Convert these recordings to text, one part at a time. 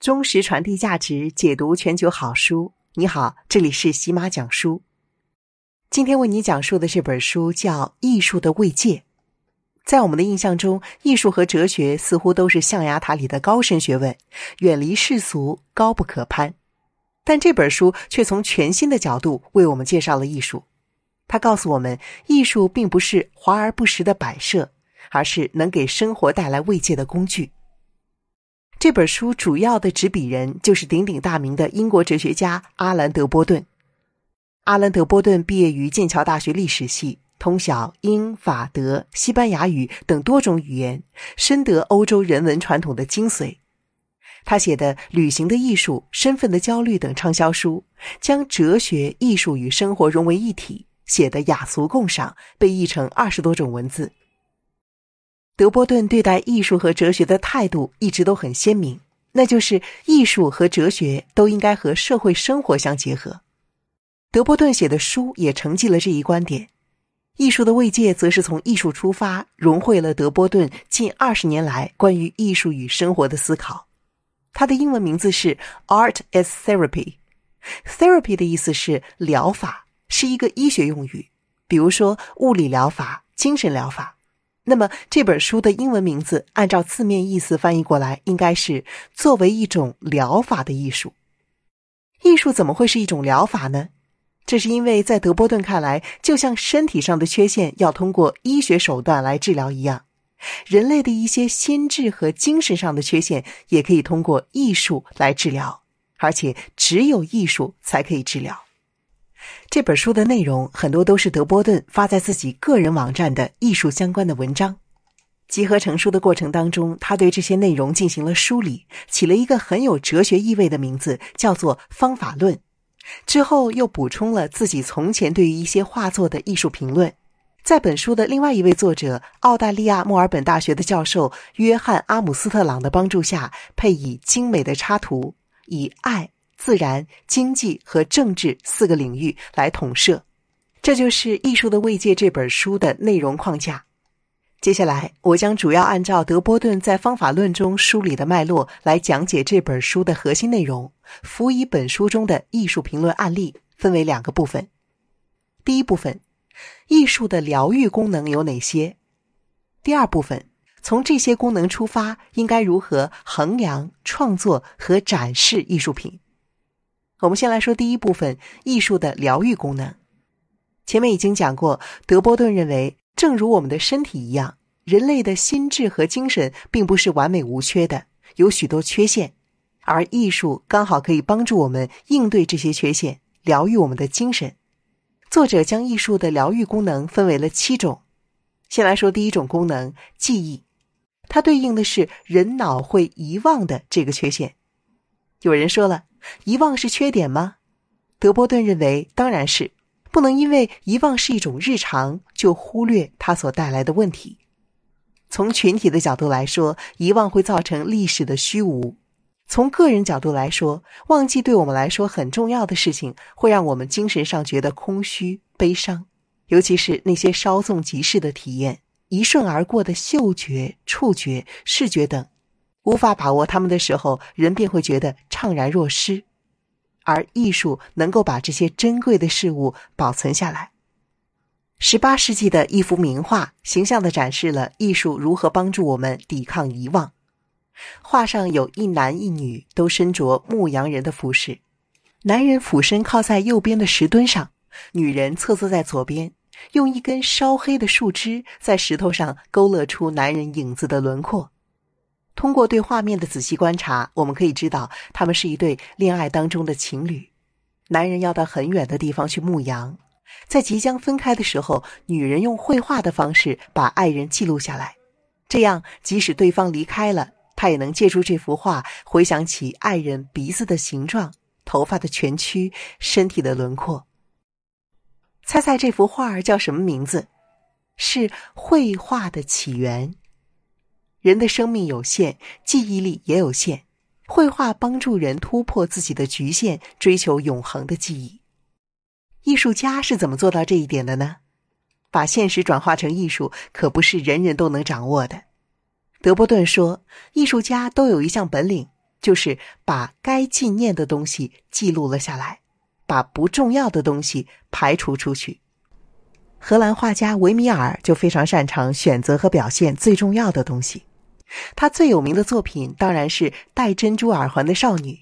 忠实传递价值，解读全球好书。你好，这里是喜马讲书。今天为你讲述的这本书叫《艺术的慰藉》。在我们的印象中，艺术和哲学似乎都是象牙塔里的高深学问，远离世俗，高不可攀。但这本书却从全新的角度为我们介绍了艺术。它告诉我们，艺术并不是华而不实的摆设，而是能给生活带来慰藉的工具。这本书主要的执笔人就是鼎鼎大名的英国哲学家阿兰·德波顿。阿兰·德波顿毕业于剑桥大学历史系，通晓英法德西班牙语等多种语言，深得欧洲人文传统的精髓。他写的《旅行的艺术》《身份的焦虑》等畅销书，将哲学、艺术与生活融为一体，写的雅俗共赏，被译成二十多种文字。德波顿对待艺术和哲学的态度一直都很鲜明，那就是艺术和哲学都应该和社会生活相结合。德波顿写的书也承继了这一观点。艺术的慰藉则是从艺术出发，融汇了德波顿近二十年来关于艺术与生活的思考。他的英文名字是 Art as Therapy。Therapy 的意思是疗法，是一个医学用语，比如说物理疗法、精神疗法。那么这本书的英文名字，按照字面意思翻译过来，应该是“作为一种疗法的艺术”。艺术怎么会是一种疗法呢？这是因为在德波顿看来，就像身体上的缺陷要通过医学手段来治疗一样，人类的一些心智和精神上的缺陷也可以通过艺术来治疗，而且只有艺术才可以治疗。这本书的内容很多都是德波顿发在自己个人网站的艺术相关的文章，集合成书的过程当中，他对这些内容进行了梳理，起了一个很有哲学意味的名字，叫做《方法论》。之后又补充了自己从前对于一些画作的艺术评论，在本书的另外一位作者、澳大利亚墨尔本大学的教授约翰阿姆斯特朗的帮助下，配以精美的插图，以爱。自然、经济和政治四个领域来统摄，这就是《艺术的慰藉》这本书的内容框架。接下来，我将主要按照德波顿在方法论中梳理的脉络来讲解这本书的核心内容。辅以本书中的艺术评论案例，分为两个部分：第一部分，艺术的疗愈功能有哪些；第二部分，从这些功能出发，应该如何衡量、创作和展示艺术品。我们先来说第一部分，艺术的疗愈功能。前面已经讲过，德波顿认为，正如我们的身体一样，人类的心智和精神并不是完美无缺的，有许多缺陷，而艺术刚好可以帮助我们应对这些缺陷，疗愈我们的精神。作者将艺术的疗愈功能分为了七种，先来说第一种功能：记忆。它对应的是人脑会遗忘的这个缺陷。有人说了。遗忘是缺点吗？德波顿认为，当然是。不能因为遗忘是一种日常，就忽略它所带来的问题。从群体的角度来说，遗忘会造成历史的虚无；从个人角度来说，忘记对我们来说很重要的事情，会让我们精神上觉得空虚、悲伤，尤其是那些稍纵即逝的体验，一瞬而过的嗅觉、触觉、视觉等。无法把握他们的时候，人便会觉得怅然若失；而艺术能够把这些珍贵的事物保存下来。十八世纪的一幅名画，形象的展示了艺术如何帮助我们抵抗遗忘。画上有一男一女，都身着牧羊人的服饰，男人俯身靠在右边的石墩上，女人侧坐在左边，用一根烧黑的树枝在石头上勾勒出男人影子的轮廓。通过对画面的仔细观察，我们可以知道，他们是一对恋爱当中的情侣。男人要到很远的地方去牧羊，在即将分开的时候，女人用绘画的方式把爱人记录下来。这样，即使对方离开了，他也能借助这幅画回想起爱人鼻子的形状、头发的全曲、身体的轮廓。猜猜这幅画儿叫什么名字？是绘画的起源。人的生命有限，记忆力也有限，绘画帮助人突破自己的局限，追求永恒的记忆。艺术家是怎么做到这一点的呢？把现实转化成艺术，可不是人人都能掌握的。德波顿说，艺术家都有一项本领，就是把该纪念的东西记录了下来，把不重要的东西排除出去。荷兰画家维米尔就非常擅长选择和表现最重要的东西。他最有名的作品当然是戴珍珠耳环的少女，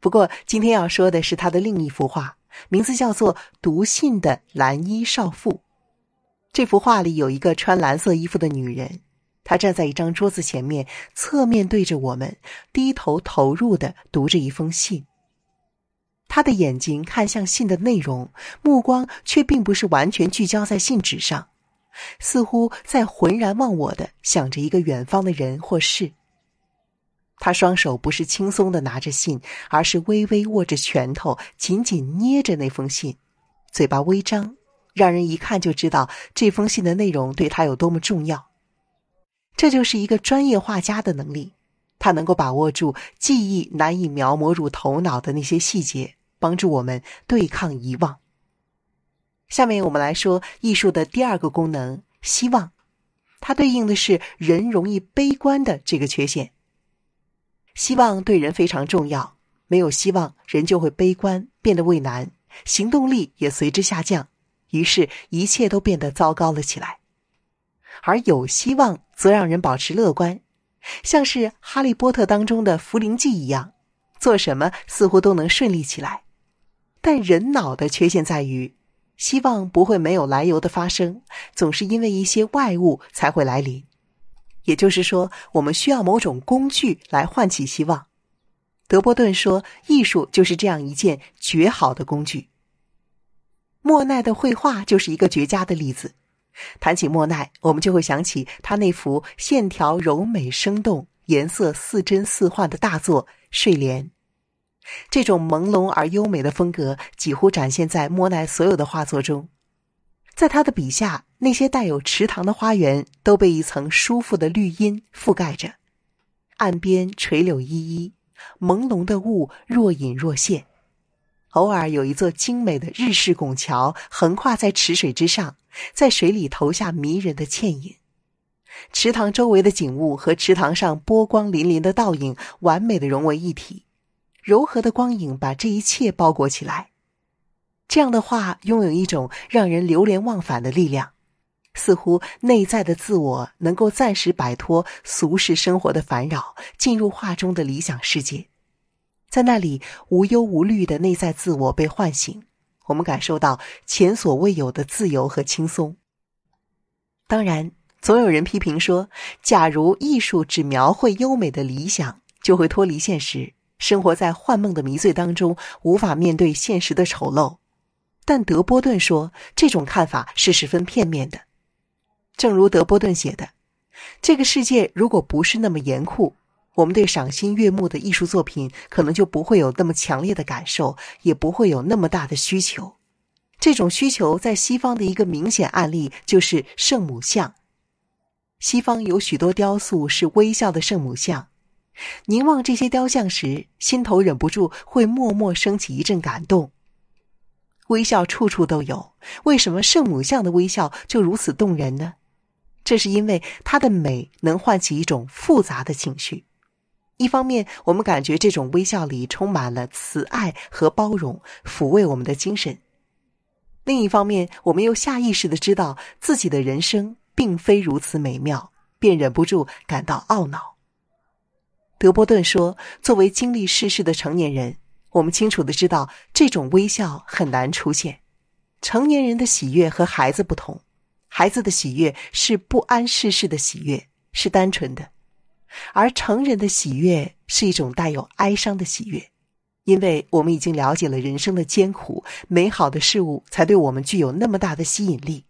不过今天要说的是他的另一幅画，名字叫做《读信的蓝衣少妇》。这幅画里有一个穿蓝色衣服的女人，她站在一张桌子前面，侧面对着我们，低头投入的读着一封信。她的眼睛看向信的内容，目光却并不是完全聚焦在信纸上。似乎在浑然忘我的想着一个远方的人或事。他双手不是轻松的拿着信，而是微微握着拳头，紧紧捏着那封信，嘴巴微张，让人一看就知道这封信的内容对他有多么重要。这就是一个专业画家的能力，他能够把握住记忆难以描摹入头脑的那些细节，帮助我们对抗遗忘。下面我们来说艺术的第二个功能——希望，它对应的是人容易悲观的这个缺陷。希望对人非常重要，没有希望，人就会悲观，变得畏难，行动力也随之下降，于是，一切都变得糟糕了起来。而有希望则让人保持乐观，像是《哈利波特》当中的茯灵剂一样，做什么似乎都能顺利起来。但人脑的缺陷在于。希望不会没有来由的发生，总是因为一些外物才会来临。也就是说，我们需要某种工具来唤起希望。德波顿说，艺术就是这样一件绝好的工具。莫奈的绘画就是一个绝佳的例子。谈起莫奈，我们就会想起他那幅线条柔美生动、颜色似真似幻的大作《睡莲》。这种朦胧而优美的风格几乎展现在莫奈所有的画作中。在他的笔下，那些带有池塘的花园都被一层舒服的绿荫覆盖着，岸边垂柳依依，朦胧的雾若隐若现。偶尔有一座精美的日式拱桥横跨在池水之上，在水里投下迷人的倩影。池塘周围的景物和池塘上波光粼粼的倒影完美的融为一体。柔和的光影把这一切包裹起来，这样的画拥有一种让人流连忘返的力量，似乎内在的自我能够暂时摆脱俗世生活的烦扰，进入画中的理想世界，在那里无忧无虑的内在自我被唤醒，我们感受到前所未有的自由和轻松。当然，总有人批评说，假如艺术只描绘优美的理想，就会脱离现实。生活在幻梦的迷醉当中，无法面对现实的丑陋。但德波顿说，这种看法是十分片面的。正如德波顿写的：“这个世界如果不是那么严酷，我们对赏心悦目的艺术作品可能就不会有那么强烈的感受，也不会有那么大的需求。这种需求在西方的一个明显案例就是圣母像。西方有许多雕塑是微笑的圣母像。”凝望这些雕像时，心头忍不住会默默升起一阵感动。微笑处处都有，为什么圣母像的微笑就如此动人呢？这是因为它的美能唤起一种复杂的情绪。一方面，我们感觉这种微笑里充满了慈爱和包容，抚慰我们的精神；另一方面，我们又下意识的知道自己的人生并非如此美妙，便忍不住感到懊恼。德波顿说：“作为经历世事的成年人，我们清楚的知道，这种微笑很难出现。成年人的喜悦和孩子不同，孩子的喜悦是不谙世事的喜悦，是单纯的；而成人的喜悦是一种带有哀伤的喜悦，因为我们已经了解了人生的艰苦，美好的事物才对我们具有那么大的吸引力。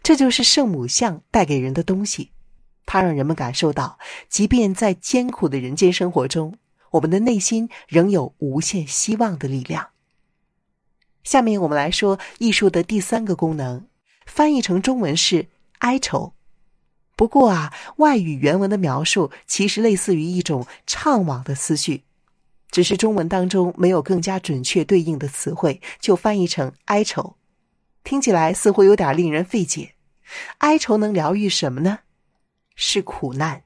这就是圣母像带给人的东西。”它让人们感受到，即便在艰苦的人间生活中，我们的内心仍有无限希望的力量。下面我们来说艺术的第三个功能，翻译成中文是哀愁。不过啊，外语原文的描述其实类似于一种怅惘的思绪，只是中文当中没有更加准确对应的词汇，就翻译成哀愁，听起来似乎有点令人费解。哀愁能疗愈什么呢？是苦难。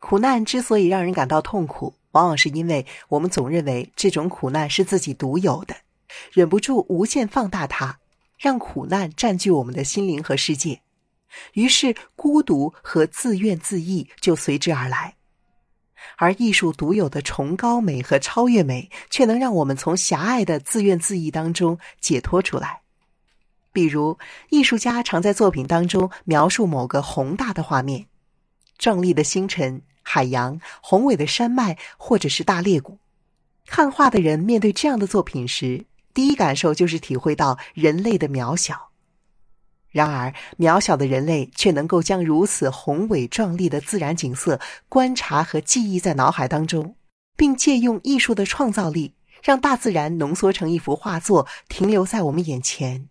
苦难之所以让人感到痛苦，往往是因为我们总认为这种苦难是自己独有的，忍不住无限放大它，让苦难占据我们的心灵和世界。于是，孤独和自怨自艾就随之而来。而艺术独有的崇高美和超越美，却能让我们从狭隘的自怨自艾当中解脱出来。比如，艺术家常在作品当中描述某个宏大的画面，壮丽的星辰、海洋、宏伟的山脉，或者是大裂谷。看画的人面对这样的作品时，第一感受就是体会到人类的渺小。然而，渺小的人类却能够将如此宏伟壮丽的自然景色观察和记忆在脑海当中，并借用艺术的创造力，让大自然浓缩成一幅画作，停留在我们眼前。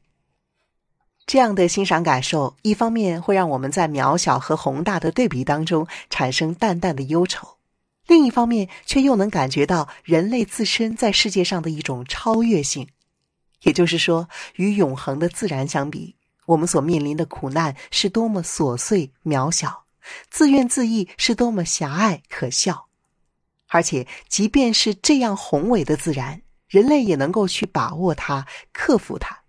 这样的欣赏感受，一方面会让我们在渺小和宏大的对比当中产生淡淡的忧愁；另一方面，却又能感觉到人类自身在世界上的一种超越性。也就是说，与永恒的自然相比，我们所面临的苦难是多么琐碎渺小，自怨自艾是多么狭隘可笑。而且，即便是这样宏伟的自然，人类也能够去把握它、克服它。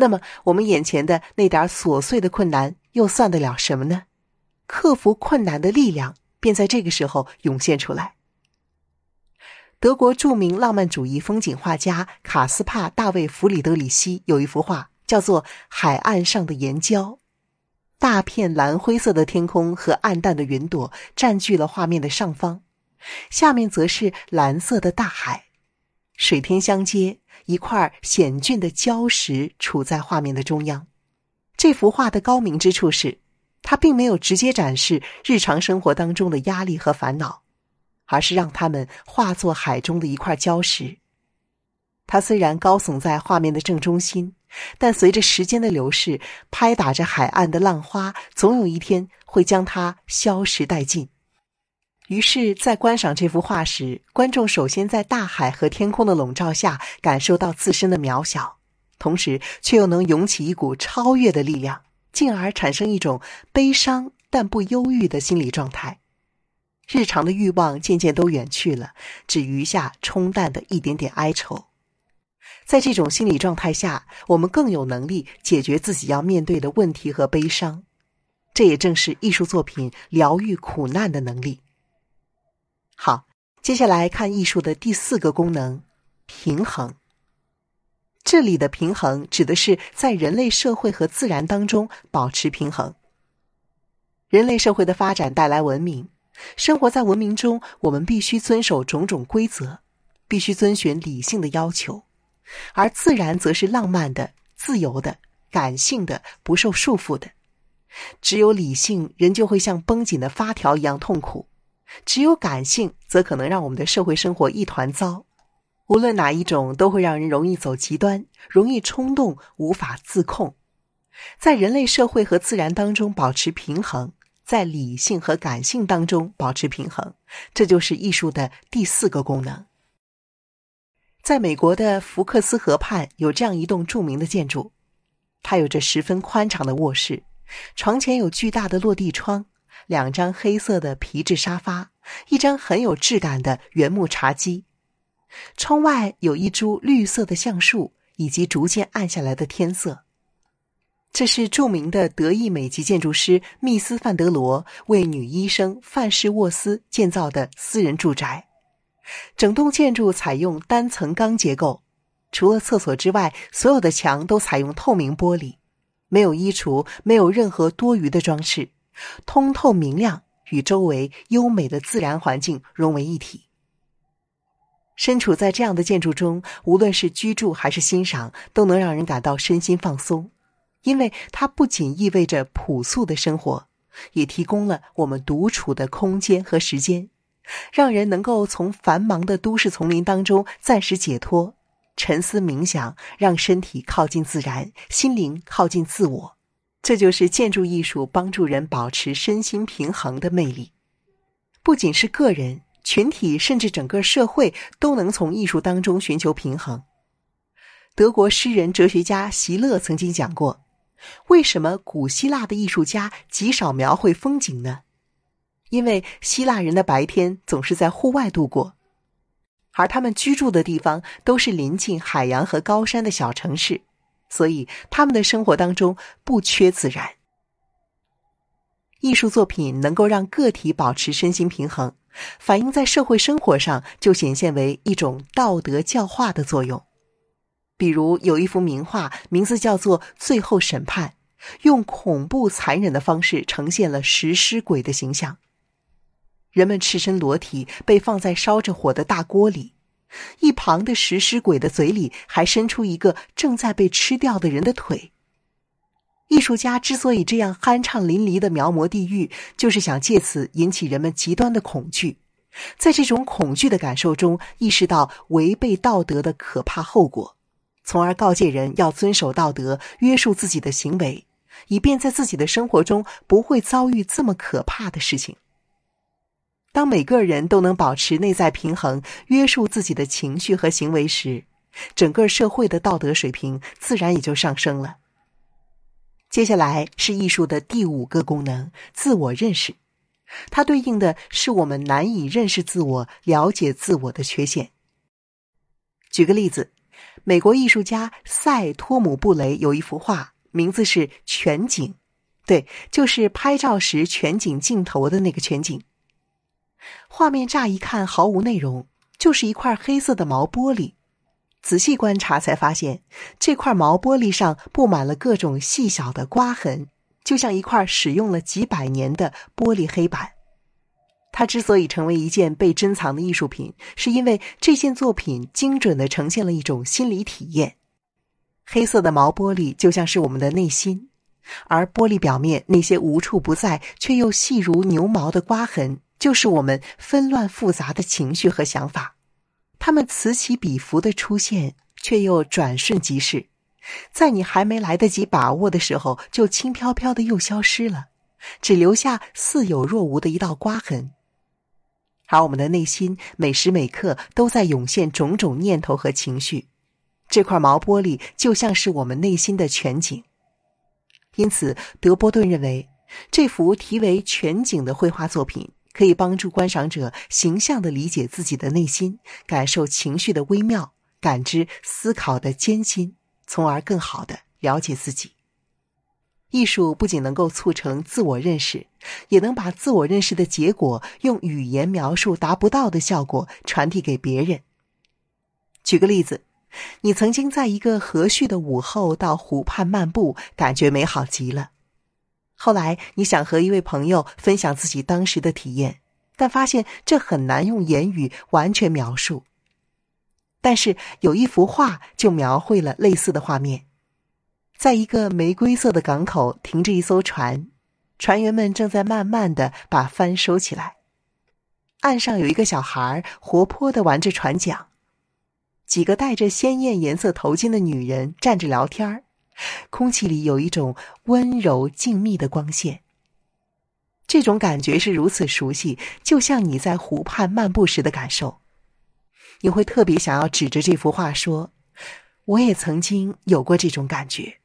那么，我们眼前的那点琐碎的困难又算得了什么呢？克服困难的力量便在这个时候涌现出来。德国著名浪漫主义风景画家卡斯帕·大卫·弗里德里希有一幅画，叫做《海岸上的岩礁》。大片蓝灰色的天空和暗淡的云朵占据了画面的上方，下面则是蓝色的大海，水天相接。一块险峻的礁石处在画面的中央。这幅画的高明之处是，它并没有直接展示日常生活当中的压力和烦恼，而是让他们化作海中的一块礁石。它虽然高耸在画面的正中心，但随着时间的流逝，拍打着海岸的浪花，总有一天会将它消蚀殆尽。于是，在观赏这幅画时，观众首先在大海和天空的笼罩下感受到自身的渺小，同时却又能涌起一股超越的力量，进而产生一种悲伤但不忧郁的心理状态。日常的欲望渐渐都远去了，只余下冲淡的一点点哀愁。在这种心理状态下，我们更有能力解决自己要面对的问题和悲伤。这也正是艺术作品疗愈苦难的能力。接下来看艺术的第四个功能：平衡。这里的平衡指的是在人类社会和自然当中保持平衡。人类社会的发展带来文明，生活在文明中，我们必须遵守种种规则，必须遵循理性的要求；而自然则是浪漫的、自由的、感性的、不受束缚的。只有理性，人就会像绷紧的发条一样痛苦。只有感性，则可能让我们的社会生活一团糟。无论哪一种，都会让人容易走极端，容易冲动，无法自控。在人类社会和自然当中保持平衡，在理性和感性当中保持平衡，这就是艺术的第四个功能。在美国的福克斯河畔，有这样一栋著名的建筑，它有着十分宽敞的卧室，床前有巨大的落地窗。两张黑色的皮质沙发，一张很有质感的原木茶几，窗外有一株绿色的橡树，以及逐渐暗下来的天色。这是著名的德意美籍建筑师密斯·范德罗为女医生范氏沃斯建造的私人住宅。整栋建筑采用单层钢结构，除了厕所之外，所有的墙都采用透明玻璃，没有衣橱，没有任何多余的装饰。通透明亮，与周围优美的自然环境融为一体。身处在这样的建筑中，无论是居住还是欣赏，都能让人感到身心放松。因为它不仅意味着朴素的生活，也提供了我们独处的空间和时间，让人能够从繁忙的都市丛林当中暂时解脱，沉思冥想，让身体靠近自然，心灵靠近自我。这就是建筑艺术帮助人保持身心平衡的魅力。不仅是个人、群体，甚至整个社会都能从艺术当中寻求平衡。德国诗人、哲学家席勒曾经讲过：为什么古希腊的艺术家极少描绘风景呢？因为希腊人的白天总是在户外度过，而他们居住的地方都是临近海洋和高山的小城市。所以，他们的生活当中不缺自然。艺术作品能够让个体保持身心平衡，反映在社会生活上，就显现为一种道德教化的作用。比如，有一幅名画，名字叫做《最后审判》，用恐怖残忍的方式呈现了食尸鬼的形象。人们赤身裸体，被放在烧着火的大锅里。一旁的食尸鬼的嘴里还伸出一个正在被吃掉的人的腿。艺术家之所以这样酣畅淋漓的描摹地狱，就是想借此引起人们极端的恐惧，在这种恐惧的感受中，意识到违背道德的可怕后果，从而告诫人要遵守道德，约束自己的行为，以便在自己的生活中不会遭遇这么可怕的事情。当每个人都能保持内在平衡，约束自己的情绪和行为时，整个社会的道德水平自然也就上升了。接下来是艺术的第五个功能——自我认识，它对应的是我们难以认识自我、了解自我的缺陷。举个例子，美国艺术家塞·托姆布雷有一幅画，名字是《全景》，对，就是拍照时全景镜头的那个全景。画面乍一看毫无内容，就是一块黑色的毛玻璃。仔细观察才发现，这块毛玻璃上布满了各种细小的刮痕，就像一块使用了几百年的玻璃黑板。它之所以成为一件被珍藏的艺术品，是因为这件作品精准的呈现了一种心理体验。黑色的毛玻璃就像是我们的内心，而玻璃表面那些无处不在却又细如牛毛的刮痕。就是我们纷乱复杂的情绪和想法，他们此起彼伏的出现，却又转瞬即逝，在你还没来得及把握的时候，就轻飘飘的又消失了，只留下似有若无的一道刮痕。而我们的内心每时每刻都在涌现种种念头和情绪，这块毛玻璃就像是我们内心的全景。因此，德波顿认为，这幅题为《全景》的绘画作品。可以帮助观赏者形象的理解自己的内心，感受情绪的微妙，感知思考的艰辛，从而更好的了解自己。艺术不仅能够促成自我认识，也能把自我认识的结果用语言描述达不到的效果传递给别人。举个例子，你曾经在一个和煦的午后到湖畔漫步，感觉美好极了。后来，你想和一位朋友分享自己当时的体验，但发现这很难用言语完全描述。但是有一幅画就描绘了类似的画面：在一个玫瑰色的港口停着一艘船，船员们正在慢慢的把帆收起来，岸上有一个小孩活泼的玩着船桨，几个戴着鲜艳颜色头巾的女人站着聊天儿。空气里有一种温柔静谧的光线。这种感觉是如此熟悉，就像你在湖畔漫步时的感受。你会特别想要指着这幅画说：“我也曾经有过这种感觉。”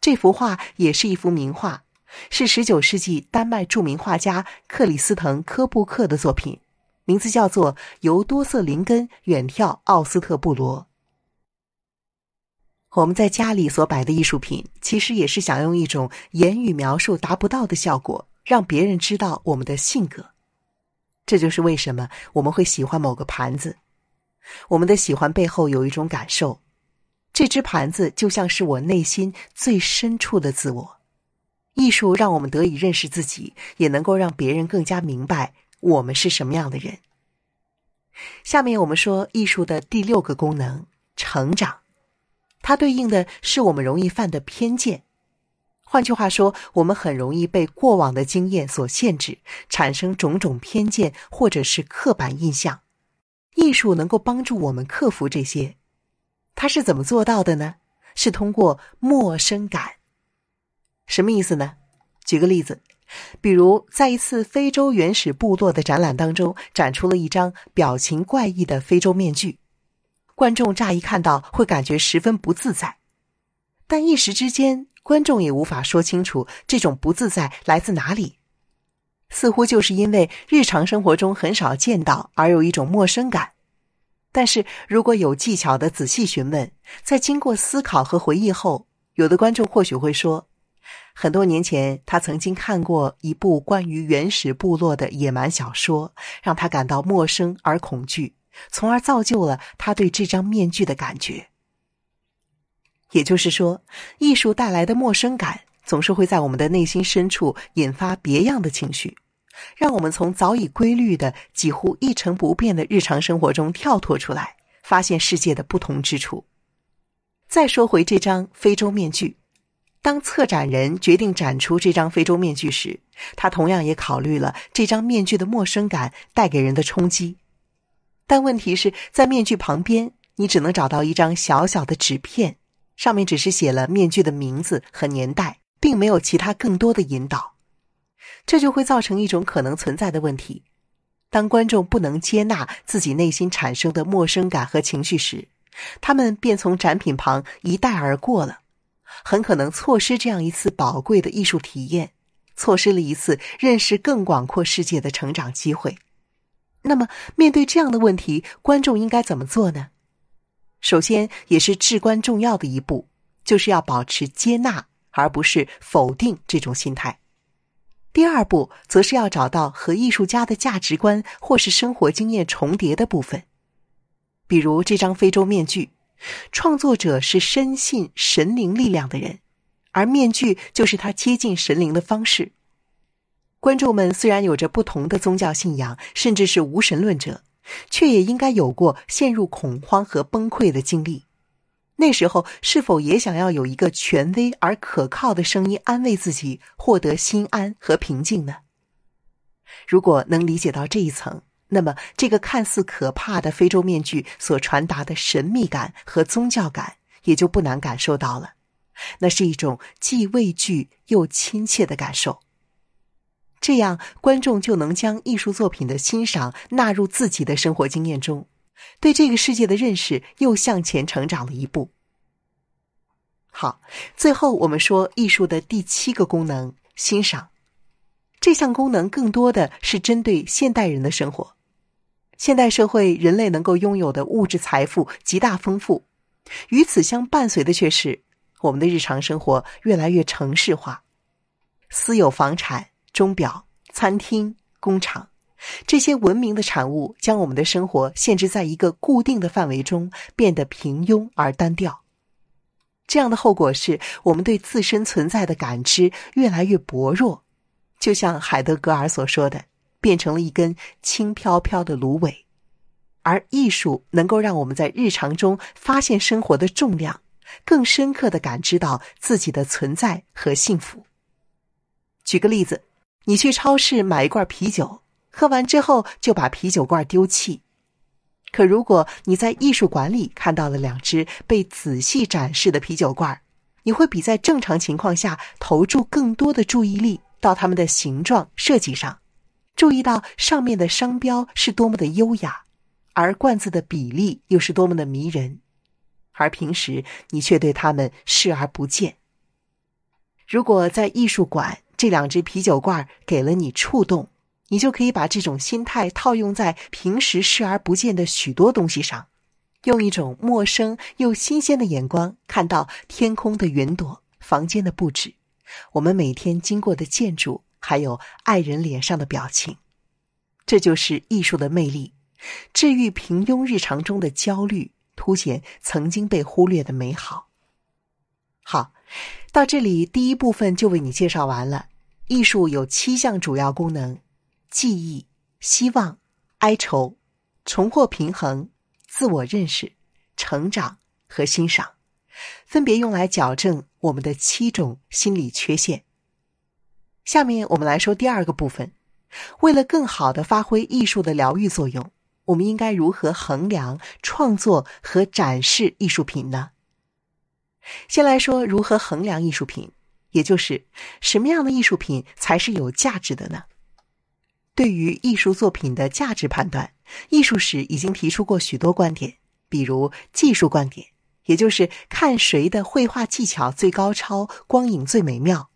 这幅画也是一幅名画，是十九世纪丹麦著名画家克里斯滕·科布克的作品，名字叫做《由多瑟林根远眺奥斯特布罗》。我们在家里所摆的艺术品，其实也是想用一种言语描述达不到的效果，让别人知道我们的性格。这就是为什么我们会喜欢某个盘子。我们的喜欢背后有一种感受，这只盘子就像是我内心最深处的自我。艺术让我们得以认识自己，也能够让别人更加明白我们是什么样的人。下面我们说艺术的第六个功能：成长。它对应的是我们容易犯的偏见，换句话说，我们很容易被过往的经验所限制，产生种种偏见或者是刻板印象。艺术能够帮助我们克服这些，它是怎么做到的呢？是通过陌生感。什么意思呢？举个例子，比如在一次非洲原始部落的展览当中，展出了一张表情怪异的非洲面具。观众乍一看到会感觉十分不自在，但一时之间，观众也无法说清楚这种不自在来自哪里。似乎就是因为日常生活中很少见到而有一种陌生感。但是如果有技巧的仔细询问，在经过思考和回忆后，有的观众或许会说：很多年前他曾经看过一部关于原始部落的野蛮小说，让他感到陌生而恐惧。从而造就了他对这张面具的感觉。也就是说，艺术带来的陌生感总是会在我们的内心深处引发别样的情绪，让我们从早已规律的、几乎一成不变的日常生活中跳脱出来，发现世界的不同之处。再说回这张非洲面具，当策展人决定展出这张非洲面具时，他同样也考虑了这张面具的陌生感带给人的冲击。但问题是，在面具旁边，你只能找到一张小小的纸片，上面只是写了面具的名字和年代，并没有其他更多的引导。这就会造成一种可能存在的问题：当观众不能接纳自己内心产生的陌生感和情绪时，他们便从展品旁一带而过了，很可能错失这样一次宝贵的艺术体验，错失了一次认识更广阔世界的成长机会。那么，面对这样的问题，观众应该怎么做呢？首先，也是至关重要的一步，就是要保持接纳，而不是否定这种心态。第二步，则是要找到和艺术家的价值观或是生活经验重叠的部分。比如，这张非洲面具，创作者是深信神灵力量的人，而面具就是他接近神灵的方式。观众们虽然有着不同的宗教信仰，甚至是无神论者，却也应该有过陷入恐慌和崩溃的经历。那时候，是否也想要有一个权威而可靠的声音安慰自己，获得心安和平静呢？如果能理解到这一层，那么这个看似可怕的非洲面具所传达的神秘感和宗教感，也就不难感受到了。那是一种既畏惧又亲切的感受。这样，观众就能将艺术作品的欣赏纳入自己的生活经验中，对这个世界的认识又向前成长了一步。好，最后我们说艺术的第七个功能——欣赏。这项功能更多的是针对现代人的生活。现代社会，人类能够拥有的物质财富极大丰富，与此相伴随的却是我们的日常生活越来越城市化，私有房产。钟表、餐厅、工厂，这些文明的产物，将我们的生活限制在一个固定的范围中，变得平庸而单调。这样的后果是我们对自身存在的感知越来越薄弱，就像海德格尔所说的，变成了一根轻飘飘的芦苇。而艺术能够让我们在日常中发现生活的重量，更深刻的感知到自己的存在和幸福。举个例子。你去超市买一罐啤酒，喝完之后就把啤酒罐丢弃。可如果你在艺术馆里看到了两只被仔细展示的啤酒罐，你会比在正常情况下投注更多的注意力到它们的形状设计上，注意到上面的商标是多么的优雅，而罐子的比例又是多么的迷人，而平时你却对它们视而不见。如果在艺术馆，这两只啤酒罐给了你触动，你就可以把这种心态套用在平时视而不见的许多东西上，用一种陌生又新鲜的眼光看到天空的云朵、房间的布置、我们每天经过的建筑，还有爱人脸上的表情。这就是艺术的魅力，治愈平庸日常中的焦虑，凸显曾经被忽略的美好。好。到这里，第一部分就为你介绍完了。艺术有七项主要功能：记忆、希望、哀愁、重获平衡、自我认识、成长和欣赏，分别用来矫正我们的七种心理缺陷。下面我们来说第二个部分。为了更好的发挥艺术的疗愈作用，我们应该如何衡量创作和展示艺术品呢？先来说如何衡量艺术品，也就是什么样的艺术品才是有价值的呢？对于艺术作品的价值判断，艺术史已经提出过许多观点，比如技术观点，也就是看谁的绘画技巧最高超，光影最美妙；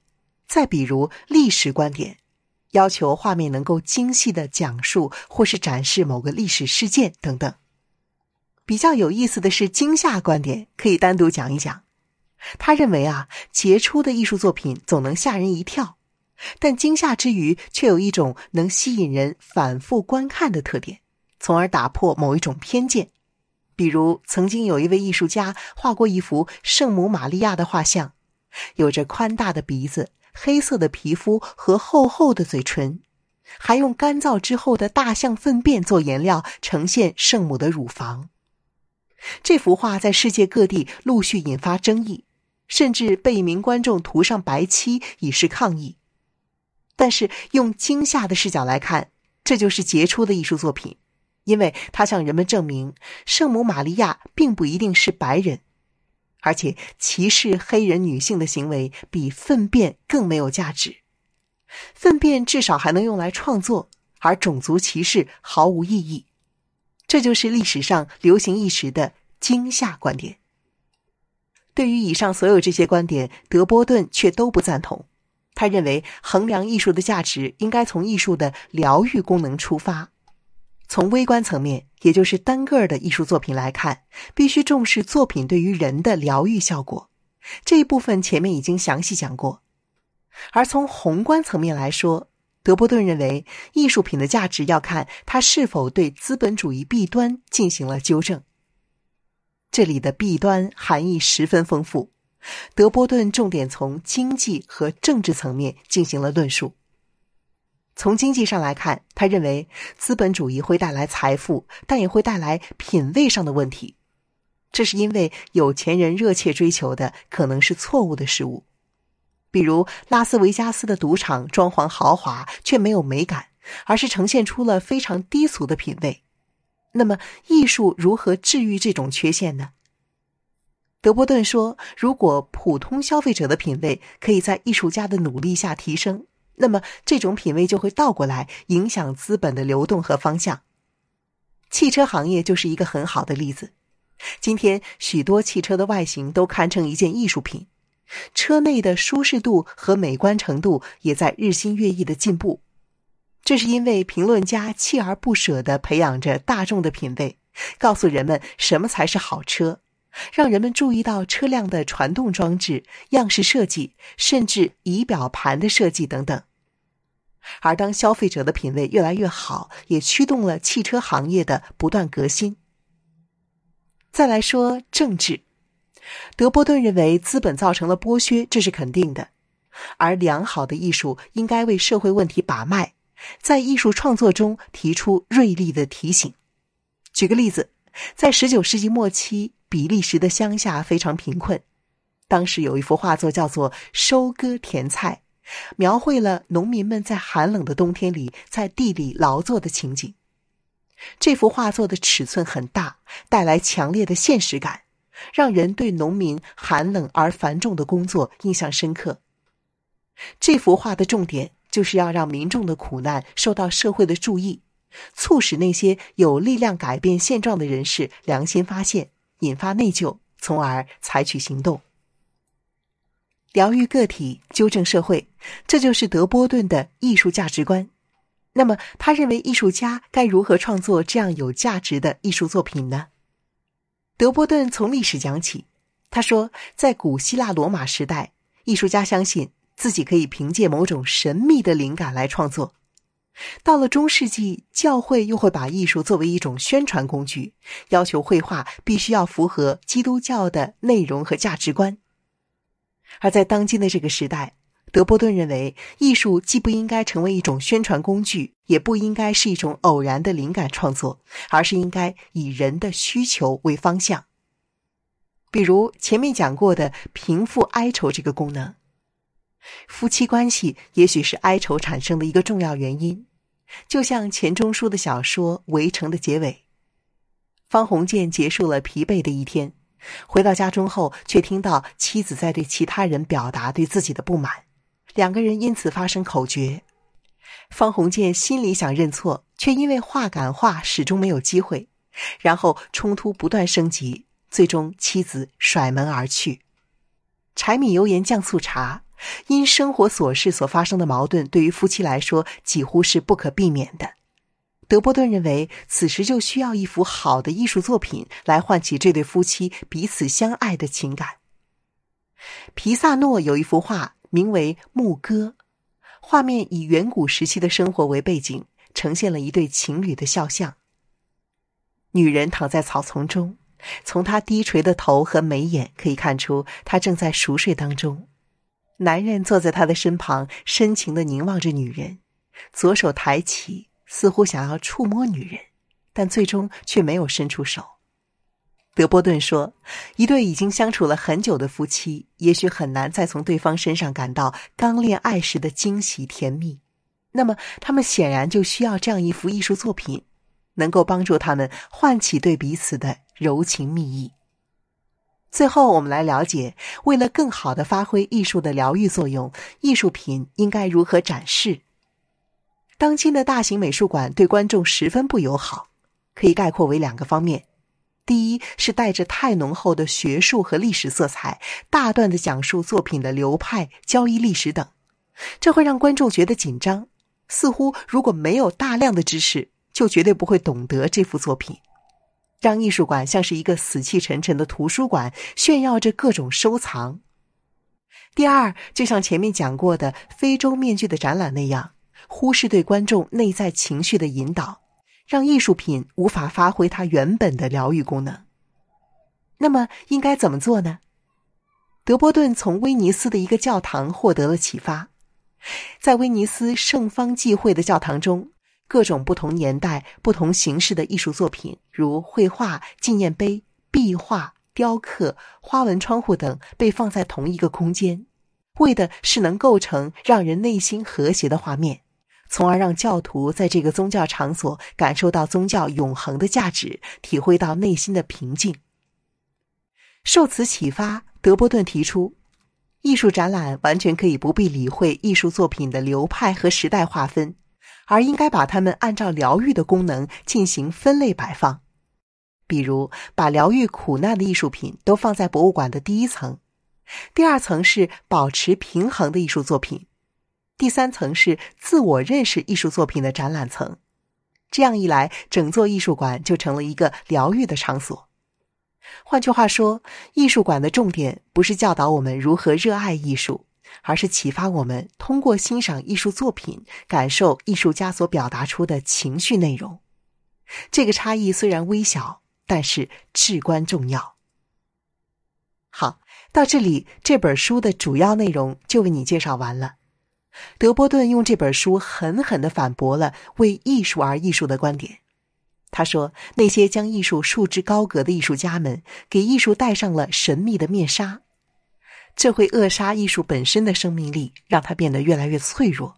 再比如历史观点，要求画面能够精细的讲述或是展示某个历史事件等等。比较有意思的是惊吓观点，可以单独讲一讲。他认为啊，杰出的艺术作品总能吓人一跳，但惊吓之余却有一种能吸引人反复观看的特点，从而打破某一种偏见。比如，曾经有一位艺术家画过一幅圣母玛利亚的画像，有着宽大的鼻子、黑色的皮肤和厚厚的嘴唇，还用干燥之后的大象粪便做颜料呈现圣母的乳房。这幅画在世界各地陆续引发争议。甚至被一名观众涂上白漆以示抗议，但是用惊吓的视角来看，这就是杰出的艺术作品，因为它向人们证明圣母玛利亚并不一定是白人，而且歧视黑人女性的行为比粪便更没有价值。粪便至少还能用来创作，而种族歧视毫无意义。这就是历史上流行一时的惊吓观点。对于以上所有这些观点，德波顿却都不赞同。他认为，衡量艺术的价值应该从艺术的疗愈功能出发。从微观层面，也就是单个的艺术作品来看，必须重视作品对于人的疗愈效果。这一部分前面已经详细讲过。而从宏观层面来说，德波顿认为，艺术品的价值要看它是否对资本主义弊端进行了纠正。这里的弊端含义十分丰富，德波顿重点从经济和政治层面进行了论述。从经济上来看，他认为资本主义会带来财富，但也会带来品味上的问题。这是因为有钱人热切追求的可能是错误的事物，比如拉斯维加斯的赌场装潢豪华，却没有美感，而是呈现出了非常低俗的品味。那么，艺术如何治愈这种缺陷呢？德波顿说，如果普通消费者的品味可以在艺术家的努力下提升，那么这种品味就会倒过来影响资本的流动和方向。汽车行业就是一个很好的例子。今天，许多汽车的外形都堪称一件艺术品，车内的舒适度和美观程度也在日新月异的进步。这是因为评论家锲而不舍地培养着大众的品味，告诉人们什么才是好车，让人们注意到车辆的传动装置、样式设计，甚至仪表盘的设计等等。而当消费者的品味越来越好，也驱动了汽车行业的不断革新。再来说政治，德波顿认为资本造成了剥削，这是肯定的，而良好的艺术应该为社会问题把脉。在艺术创作中提出锐利的提醒。举个例子，在十九世纪末期，比利时的乡下非常贫困。当时有一幅画作叫做《收割甜菜》，描绘了农民们在寒冷的冬天里在地里劳作的情景。这幅画作的尺寸很大，带来强烈的现实感，让人对农民寒冷而繁重的工作印象深刻。这幅画的重点。就是要让民众的苦难受到社会的注意，促使那些有力量改变现状的人士良心发现，引发内疚，从而采取行动，疗愈个体，纠正社会，这就是德波顿的艺术价值观。那么，他认为艺术家该如何创作这样有价值的艺术作品呢？德波顿从历史讲起，他说，在古希腊罗马时代，艺术家相信。自己可以凭借某种神秘的灵感来创作。到了中世纪，教会又会把艺术作为一种宣传工具，要求绘画必须要符合基督教的内容和价值观。而在当今的这个时代，德波顿认为，艺术既不应该成为一种宣传工具，也不应该是一种偶然的灵感创作，而是应该以人的需求为方向，比如前面讲过的贫富哀愁这个功能。夫妻关系也许是哀愁产生的一个重要原因，就像钱钟书的小说《围城》的结尾，方鸿渐结束了疲惫的一天，回到家中后，却听到妻子在对其他人表达对自己的不满，两个人因此发生口角。方鸿渐心里想认错，却因为话赶话，始终没有机会。然后冲突不断升级，最终妻子甩门而去。柴米油盐酱醋茶。因生活琐事所发生的矛盾，对于夫妻来说几乎是不可避免的。德波顿认为，此时就需要一幅好的艺术作品来唤起这对夫妻彼此相爱的情感。皮萨诺有一幅画，名为《牧歌》，画面以远古时期的生活为背景，呈现了一对情侣的肖像。女人躺在草丛中，从她低垂的头和眉眼可以看出，她正在熟睡当中。男人坐在他的身旁，深情的凝望着女人，左手抬起，似乎想要触摸女人，但最终却没有伸出手。德波顿说：“一对已经相处了很久的夫妻，也许很难再从对方身上感到刚恋爱时的惊喜甜蜜，那么他们显然就需要这样一幅艺术作品，能够帮助他们唤起对彼此的柔情蜜意。”最后，我们来了解，为了更好的发挥艺术的疗愈作用，艺术品应该如何展示？当今的大型美术馆对观众十分不友好，可以概括为两个方面：第一是带着太浓厚的学术和历史色彩，大段的讲述作品的流派、交易历史等，这会让观众觉得紧张，似乎如果没有大量的知识，就绝对不会懂得这幅作品。让艺术馆像是一个死气沉沉的图书馆，炫耀着各种收藏。第二，就像前面讲过的非洲面具的展览那样，忽视对观众内在情绪的引导，让艺术品无法发挥它原本的疗愈功能。那么应该怎么做呢？德波顿从威尼斯的一个教堂获得了启发，在威尼斯圣方济会的教堂中。各种不同年代、不同形式的艺术作品，如绘画、纪念碑、壁画、雕刻、花纹窗户等，被放在同一个空间，为的是能构成让人内心和谐的画面，从而让教徒在这个宗教场所感受到宗教永恒的价值，体会到内心的平静。受此启发，德波顿提出，艺术展览完全可以不必理会艺术作品的流派和时代划分。而应该把它们按照疗愈的功能进行分类摆放，比如把疗愈苦难的艺术品都放在博物馆的第一层，第二层是保持平衡的艺术作品，第三层是自我认识艺术作品的展览层。这样一来，整座艺术馆就成了一个疗愈的场所。换句话说，艺术馆的重点不是教导我们如何热爱艺术。而是启发我们通过欣赏艺术作品，感受艺术家所表达出的情绪内容。这个差异虽然微小，但是至关重要。好，到这里，这本书的主要内容就为你介绍完了。德波顿用这本书狠狠的反驳了“为艺术而艺术”的观点。他说，那些将艺术束之高阁的艺术家们，给艺术戴上了神秘的面纱。这会扼杀艺术本身的生命力，让它变得越来越脆弱。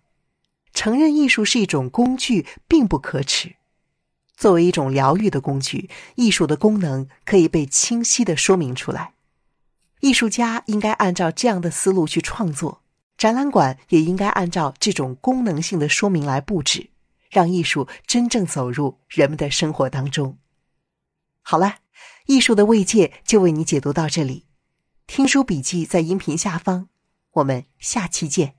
承认艺术是一种工具，并不可耻。作为一种疗愈的工具，艺术的功能可以被清晰的说明出来。艺术家应该按照这样的思路去创作，展览馆也应该按照这种功能性的说明来布置，让艺术真正走入人们的生活当中。好了，艺术的慰藉就为你解读到这里。听书笔记在音频下方，我们下期见。